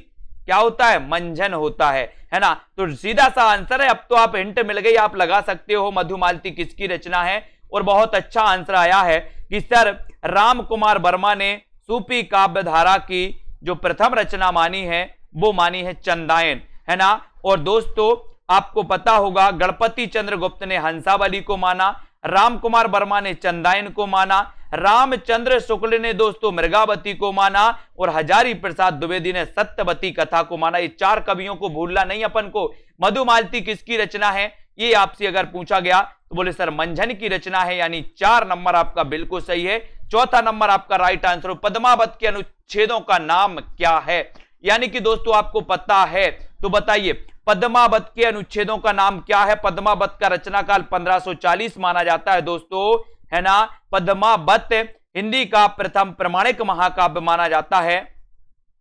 क्या होता है मंझन होता है है ना तो सीधा सा आंसर है अब तो आप हिंट मिल गई आप लगा सकते हो मधुमालती किसकी रचना है और बहुत अच्छा आंसर आया है कि सर राम कुमार वर्मा ने सूपी काव्य धारा की जो प्रथम रचना मानी है वो मानी है चंदायन है ना और दोस्तों आपको पता होगा गणपति चंद्र गुप्त ने हंसावली को माना राम कुमार वर्मा ने चंदायन को माना रामचंद्र शुक्ल ने दोस्तों मृगावती को माना और हजारी प्रसाद द्विवेदी ने सत्यवती कथा को माना ये चार कवियों को भूलना नहीं अपन को मधुमालती किसकी रचना है ये आपसे अगर पूछा गया तो बोले सर मंझन की रचना है यानी चार नंबर आपका बिल्कुल सही है चौथा नंबर आपका राइट आंसर हो पद्मावत के अनुच्छेदों का नाम क्या है यानी कि दोस्तों आपको पता है तो बताइए पद्मावत के अनुच्छेदों का नाम क्या है पद्मावत का रचना काल 1540 माना जाता है दोस्तों है ना पद्मावत हिंदी का प्रथम प्रमाणिक महाकाव्य माना जाता है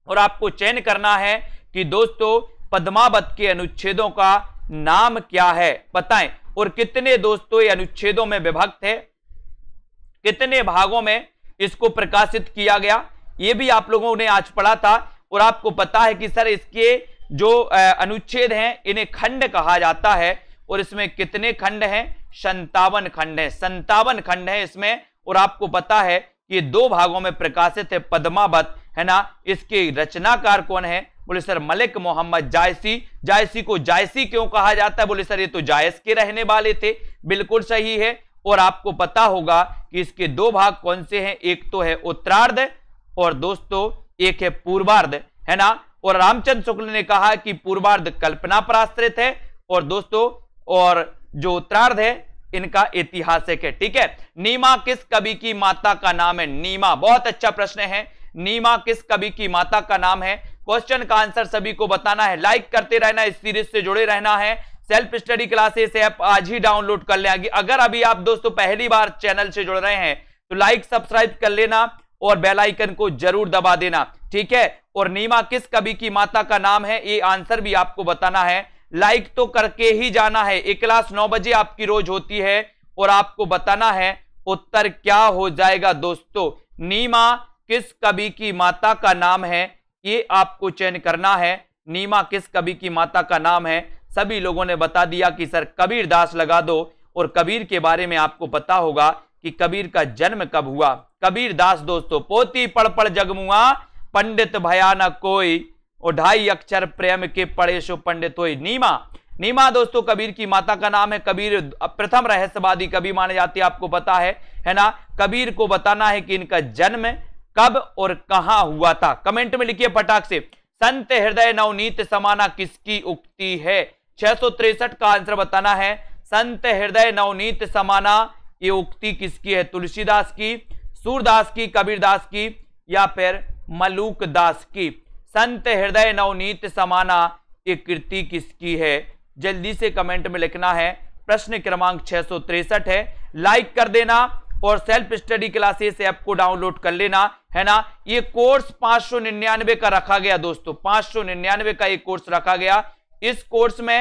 और आपको चयन करना है कि दोस्तों पद्मावत के अनुच्छेदों का नाम क्या है बताएं और कितने दोस्तों ये अनुच्छेदों में विभक्त है कितने भागों में इसको प्रकाशित किया गया ये भी आप लोगों ने आज पढ़ा था और आपको पता है कि सर इसके जो अनुच्छेद हैं इन्हें खंड कहा जाता है और इसमें कितने खंड हैं संतावन खंड है संतावन खंड है इसमें और आपको पता है कि दो भागों में प्रकाशित है पद्मावत है ना इसके रचनाकार कौन है बोले सर मलिक मोहम्मद जायसी जायसी को जायसी क्यों कहा जाता है बोले सर ये तो जायस के रहने वाले थे बिल्कुल सही है और आपको पता होगा कि इसके दो भाग कौन से हैं एक तो है उत्तरार्ध और दोस्तों एक है पूर्वार्ध है ना और रामचंद्र शुक्ल ने कहा कि पूर्वार्ध कल्पना पर आश्रित है और दोस्तों और जो उत्तरार्ध है इनका ऐतिहासिक है ठीक है नीमा किस कवि की माता का नाम है नीमा बहुत अच्छा प्रश्न है नीमा किस कवि की माता का नाम है क्वेश्चन का आंसर सभी को बताना है लाइक करते रहना इस सीरीज से जुड़े रहना है सेल्फ स्टडी क्लासेस ऐप आज ही डाउनलोड कर लेंगे अगर अभी आप दोस्तों पहली बार चैनल से जुड़ रहे हैं तो लाइक सब्सक्राइब कर लेना और बेल आइकन को जरूर दबा देना ठीक है और नीमा किस कवि की माता का नाम है ये आंसर भी आपको बताना है लाइक तो करके ही जाना है एक क्लास नौ बजे आपकी रोज होती है और आपको बताना है उत्तर क्या हो जाएगा दोस्तों नीमा किस कवि की माता का नाम है ये आपको चयन करना है नीमा किस कवि की माता का नाम है सभी लोगों ने बता दिया कि सर कबीर दास लगा दो और कबीर के बारे में आपको पता होगा कि कबीर का जन्म कब हुआ कबीर दास दोस्तों पोती पड़ पड़ जगमुआ पंडित न कोई और ढाई अक्षर प्रेम के पड़े शो पंडित हो नीमा नीमा दोस्तों कबीर की माता का नाम है कबीर प्रथम रहस्यवादी कवि माने जाते आपको पता है है ना कबीर को बताना है कि इनका जन्म कब और कहा हुआ था कमेंट में लिखिए पटाख से संत हृदय नवनीत समाना किसकी उक्ति है छह का आंसर बताना है संत हृदय नवनीत समाना ये उक्ति किसकी है तुलसीदास की सूरदास की कबीरदास की या फिर मलूक दास की संत हृदय नवनीत समाना ये कृति किसकी है जल्दी से कमेंट में लिखना है प्रश्न क्रमांक छह है लाइक कर देना और सेल्फ स्टडी क्लासेस ऐप को डाउनलोड कर लेना है ना ये कोर्स पांच सौ निन्यानवे का रखा गया दोस्तों पांच सौ निन्यानवे का एक कोर्स रखा गया इस कोर्स में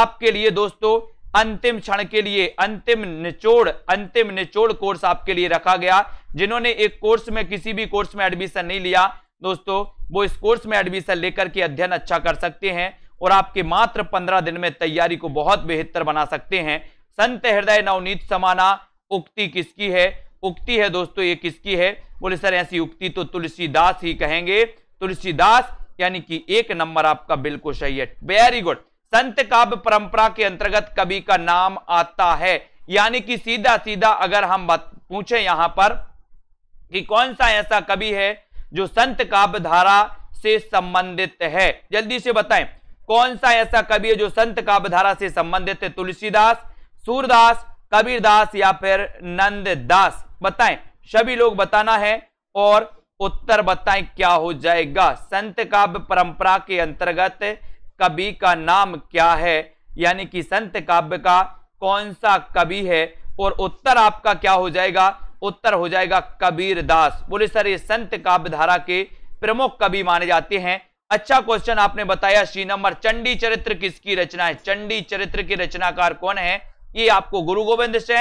आपके लिए दोस्तों अंतिम क्षण के लिए अंतिम निचोड़ अंतिम निचोड़ कोर्स आपके लिए रखा गया जिन्होंने एक कोर्स में किसी भी कोर्स में एडमिशन नहीं लिया दोस्तों वो इस कोर्स में एडमिशन लेकर के अध्ययन अच्छा कर सकते हैं और आपके मात्र पंद्रह दिन में तैयारी को बहुत बेहतर बना सकते हैं संत हृदय नवनीत समाना उक्ति किसकी है उक्ति है दोस्तों ये किसकी है बोले सर ऐसी उक्ति तो तुलसीदास ही कहेंगे तुलसीदास यानी कि एक नंबर आपका बिल्कुल सही है वेरी गुड संत काव्य परंपरा के अंतर्गत कवि का नाम आता है यानी कि सीधा सीधा अगर हम पूछे यहां पर कि कौन सा ऐसा कवि है जो संत काव्य धारा से संबंधित है जल्दी से बताएं कौन सा ऐसा कवि है जो संत काव्य धारा से संबंधित है तुलसीदास सूरदास कबीर दास या फिर नंद दास बताएं सभी लोग बताना है और उत्तर बताएं क्या हो जाएगा संत काव्य परंपरा के अंतर्गत कवि का नाम क्या है यानी कि संत काव्य का कौन सा कवि है और उत्तर आपका क्या हो जाएगा उत्तर हो जाएगा कबीर दास बोले सर ये संत काव्य धारा के प्रमुख कवि माने जाते हैं अच्छा क्वेश्चन आपने बताया श्री नंबर चंडी चरित्र किसकी रचना है चंडी चरित्र के रचनाकार कौन है ये आपको गुरु गोविंद से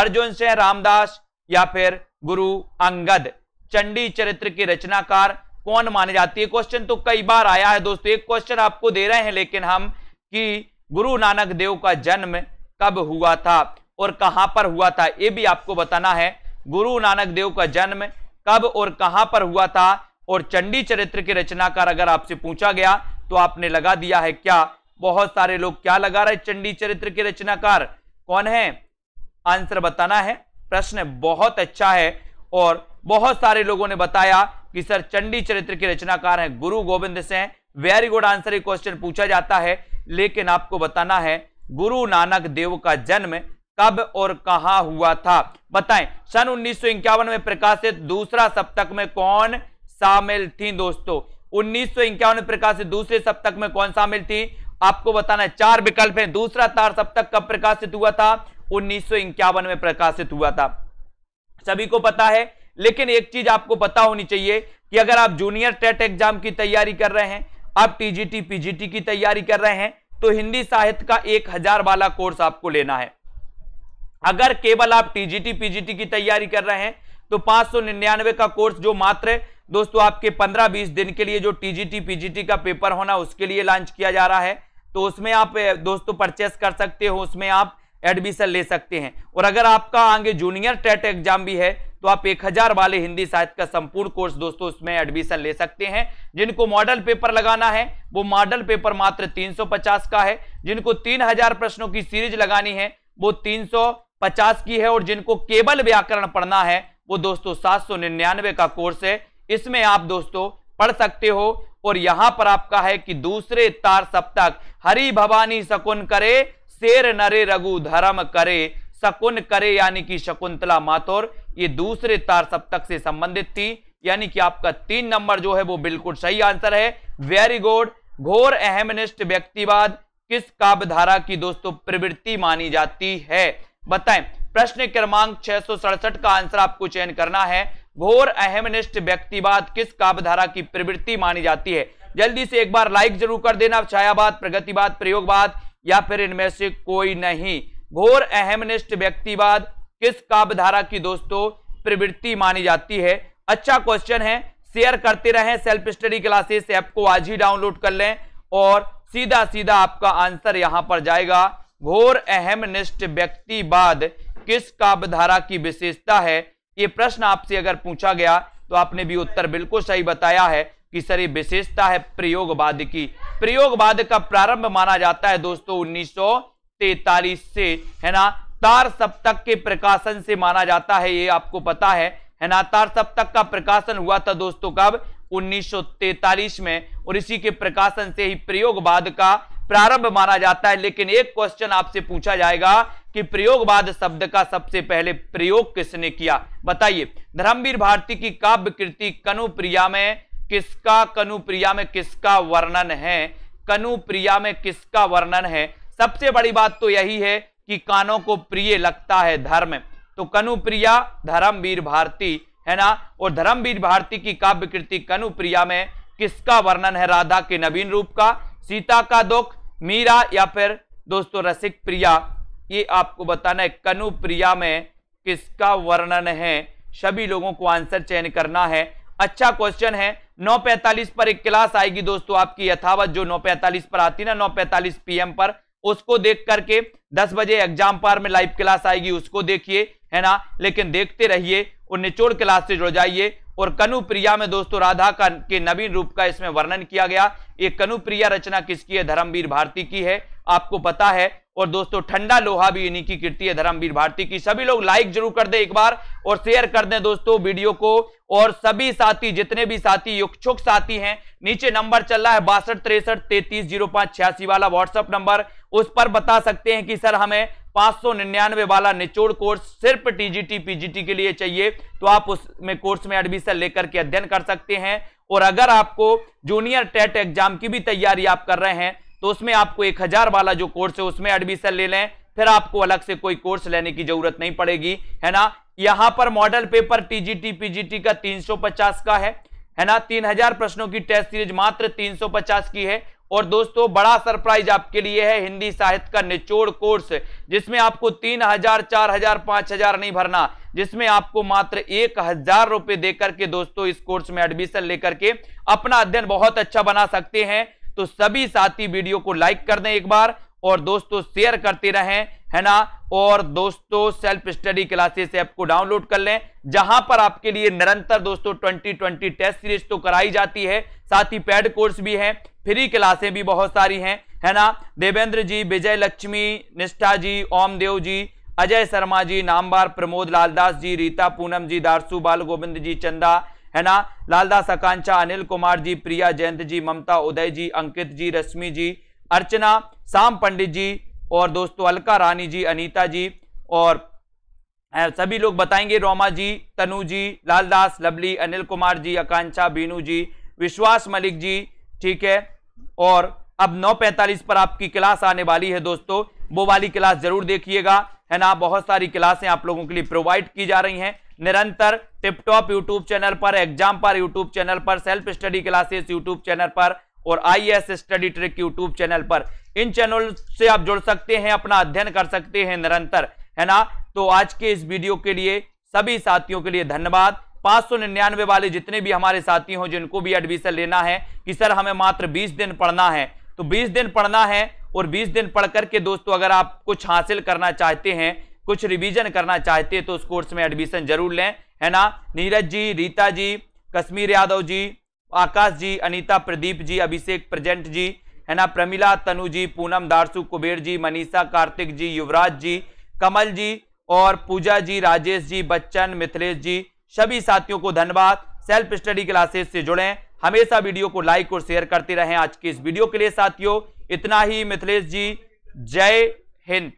अर्जुन से रामदास या फिर गुरु अंगद चंडी चरित्र के रचनाकार कौन माने जाती है क्वेश्चन तो कई बार आया है दोस्तों एक क्वेश्चन आपको दे रहे हैं लेकिन हम कि गुरु नानक देव का जन्म कब हुआ था और कहां पर हुआ था ये भी आपको बताना है गुरु नानक देव का जन्म कब और कहां पर हुआ था और चंडी चरित्र के रचनाकार अगर आपसे पूछा गया तो आपने लगा दिया है क्या बहुत सारे लोग क्या लगा रहे चंडी चरित्र के रचनाकार कौन है आंसर बताना है प्रश्न बहुत अच्छा है और बहुत सारे लोगों ने बताया कि सर चंडी चरित्र के रचनाकार हैं गुरु गोविंद से वेरी गुड आंसर क्वेश्चन पूछा जाता है लेकिन आपको बताना है गुरु नानक देव का जन्म कब और कहा हुआ था बताएं सन उन्नीस में प्रकाशित दूसरा सप्तक में कौन शामिल थी दोस्तों उन्नीस में प्रकाशित दूसरे सप्तक में कौन शामिल थी आपको बताना है चार विकल्प हैं दूसरा तार सब तक कब प्रकाशित हुआ था उन्नीस में प्रकाशित हुआ था सभी को पता है लेकिन एक चीज आपको पता होनी चाहिए कि अगर आप जूनियर टेट एग्जाम की तैयारी कर रहे हैं आप टीजीटी पीजीटी की तैयारी कर रहे हैं तो हिंदी साहित्य का एक हजार वाला कोर्स आपको लेना है अगर केवल आप टीजीटी पीजीटी की तैयारी कर रहे हैं तो पांच का कोर्स जो मात्र दोस्तों आपके 15-20 दिन के लिए जो टीजीटी पीजीटी का पेपर होना उसके लिए लॉन्च किया जा रहा है तो उसमें आप दोस्तों परचेस कर सकते हो उसमें आप एडमिशन ले सकते हैं और अगर आपका आगे जूनियर टेट एग्जाम भी है तो आप 1000 वाले हिंदी साहित्य का संपूर्ण कोर्स दोस्तों उसमें एडमिशन ले सकते हैं जिनको मॉडल पेपर लगाना है वो मॉडल पेपर मात्र 350 का है जिनको 3000 प्रश्नों की सीरीज लगानी है वो 350 की है और जिनको केवल व्याकरण पढ़ना है वो दोस्तों सात का कोर्स है इसमें आप दोस्तों पढ़ सकते हो और यहां पर आपका है कि दूसरे तार सप्तक हरि भवानी शकुन करे शेर नरे रघु धर्म करे शकुन करे यानी कि शकुंतला माथोर ये दूसरे तार सप्तक से संबंधित थी यानी कि आपका तीन नंबर जो है वो बिल्कुल सही आंसर है वेरी गुड घोर अहमनिष्ठ व्यक्तिवाद किस काव्यधारा की दोस्तों प्रवृत्ति मानी जाती है बताएं प्रश्न क्रमांक छह का आंसर आपको चयन करना है घोर अहमनिष्ठ व्यक्तिवाद किस काव्यधारा की प्रवृत्ति मानी जाती है जल्दी से एक बार लाइक जरूर कर देना छायावाद प्रगतिवाद प्रयोगवाद या फिर इनमें से कोई नहीं घोर अहमनिष्ठ व्यक्तिवाद किस काव्यधारा की दोस्तों प्रवृत्ति मानी जाती है अच्छा क्वेश्चन है शेयर करते रहें सेल्फ स्टडी क्लासेस ऐप को आज ही डाउनलोड कर लें और सीधा सीधा आपका आंसर यहां पर जाएगा घोर अहमनिष्ठ व्यक्तिवाद किस काव्यधारा की विशेषता है ये प्रश्न आपसे अगर पूछा गया तो आपने भी उत्तर बिल्कुल सही बताया है कि सर ये विशेषता है प्रयोगवाद की प्रयोगवाद का प्रारंभ माना जाता है दोस्तों उन्नीस से है ना तार सप्तक के प्रकाशन से माना जाता है ये आपको पता है है ना तार सप्तक का प्रकाशन हुआ था दोस्तों कब उन्नीस में और इसी के प्रकाशन से ही प्रयोगवाद का प्रारंभ माना जाता है लेकिन एक क्वेश्चन आपसे पूछा जाएगा कि प्रयोगवाद शब्द का सबसे पहले प्रयोग किसने किया बताइए धर्मवीर भारती की काव्य कृति कनुप्रिया में किसका कनुप्रिया में किसका वर्णन है कनुप्रिया में किसका वर्णन है सबसे बड़ी बात तो यही है कि कानों को प्रिय लगता है धर्म तो कनुप्रिया धर्मवीर भारती है ना और धर्मवीर भारती की काव्य कृति कनुप्रिया में किसका वर्णन है राधा के नवीन रूप का सीता का दुख मीरा या फिर दोस्तों रसिक प्रिया ये आपको बताना है कनुप्रिया में किसका वर्णन है सभी लोगों को आंसर चयन करना है अच्छा क्वेश्चन है 9:45 पर एक क्लास आएगी दोस्तों आपकी यथावत जो 9:45 पर आती ना 9:45 पीएम पर उसको देख करके 10 बजे एग्जाम पार में लाइव क्लास आएगी उसको देखिए है ना लेकिन देखते रहिए और निचोड़ क्लास से जुड़ जाइए और कनुप्रिया में दोस्तों राधा का के नवीन रूप का इसमें वर्णन किया गया ये कनुप्रिया रचना किसकी है धर्मवीर भारती की है आपको पता है और दोस्तों ठंडा लोहा भी इन्हीं की कृति है धर्मवीर भारती की सभी लोग लाइक जरूर कर दें एक बार और शेयर कर दें दोस्तों वीडियो को और सभी साथी जितने भी साथी युक्षुक साथी हैं नीचे नंबर चल रहा है बासठ तिरसठ तैतीस जीरो पांच छियासी वाला व्हाट्सएप नंबर उस पर बता सकते हैं कि सर हमें पांच सौ निन्यानवे वाला निचोड़ कोर्स सिर्फ टीजीटी पीजीटी के लिए चाहिए तो आप उसमें कोर्स में एडमिशन लेकर के अध्ययन कर सकते हैं और अगर आपको जूनियर टेट एग्जाम की भी तैयारी आप कर रहे हैं तो उसमें आपको एक हजार वाला जो कोर्स है उसमें एडमिशन ले लें फिर आपको अलग से कोई कोर्स लेने की जरूरत नहीं पड़ेगी है ना यहां पर मॉडल पेपर टीजीटी पीजीटी का 350 का है है ना 3000 प्रश्नों की टेस्ट सीरीज मात्र 350 की है और दोस्तों बड़ा सरप्राइज आपके लिए है हिंदी साहित्य का निचोड़ कोर्स जिसमें आपको तीन हजार चार हजार पांच हजार नहीं भरना जिसमें आपको मात्र एक हजार रुपए देकर के दोस्तों इस कोर्स में एडमिशन लेकर के अपना अध्ययन बहुत अच्छा बना सकते हैं तो सभी साथी वीडियो को लाइक कर दें एक बार और दोस्तों शेयर करते रहें है ना और दोस्तों सेल्फ स्टडी क्लासेस ऐप को डाउनलोड कर लें जहां पर आपके लिए निरंतर दोस्तों 2020 टेस्ट सीरीज तो कराई जाती है साथ ही पैड कोर्स भी है फ्री क्लासें भी बहुत सारी हैं है ना देवेंद्र जी विजय लक्ष्मी निष्ठा जी ओम देव जी अजय शर्मा जी नामबार प्रमोद लालदास जी रीता पूनम जी दारसू बाल गोविंद जी चंदा है ना लालदास आकांक्षा अनिल कुमार जी प्रिया जयंत जी ममता उदय जी अंकित जी रश्मि जी अर्चना शाम पंडित जी और दोस्तों अलका रानी जी अनीता जी और सभी लोग बताएंगे रोमा जी तनु जी लालदास लवली अनिल कुमार जी आकांक्षा बीनू जी विश्वास मलिक जी ठीक है और अब 9:45 पर आपकी क्लास आने वाली है दोस्तों वो वाली क्लास जरूर देखिएगा है ना बहुत सारी क्लासें आप लोगों के लिए प्रोवाइड की जा रही हैं निरंतर टिपटॉप यूट्यूब चैनल पर एग्जाम पर यूट्यूब चैनल पर self study classes YouTube channel पर और I S study trick YouTube channel पर इन चैनल से आप जुड़ सकते हैं अपना अध्ययन कर सकते हैं निरंतर है ना तो आज के इस वीडियो के लिए सभी साथियों के लिए धन्यवाद पाँच सौ निन्यानवे वाले जितने भी हमारे साथी हों जिनको भी एडमिशन लेना है कि सर हमें मात्र बीस दिन पढ़ना है तो बीस दिन पढ़ना है और बीस दिन पढ़ करके दोस्तों अगर आप कुछ हासिल करना चाहते हैं कुछ रिवीजन करना चाहते हैं तो उस कोर्स में एडमिशन जरूर लें है ना नीरज जी रीता जी कश्मीर यादव जी आकाश जी अनीता प्रदीप जी अभिषेक प्रजेंट जी है ना प्रमिला तनु जी पूनम दारसू कुबेर जी मनीषा कार्तिक जी युवराज जी कमल जी और पूजा जी राजेश जी बच्चन मिथिलेश जी सभी साथियों को धन्यवाद सेल्फ स्टडी क्लासेस से जुड़े हमेशा वीडियो को लाइक और शेयर करते रहें आज के इस वीडियो के लिए साथियों इतना ही मिथिलेश जी जय हिंद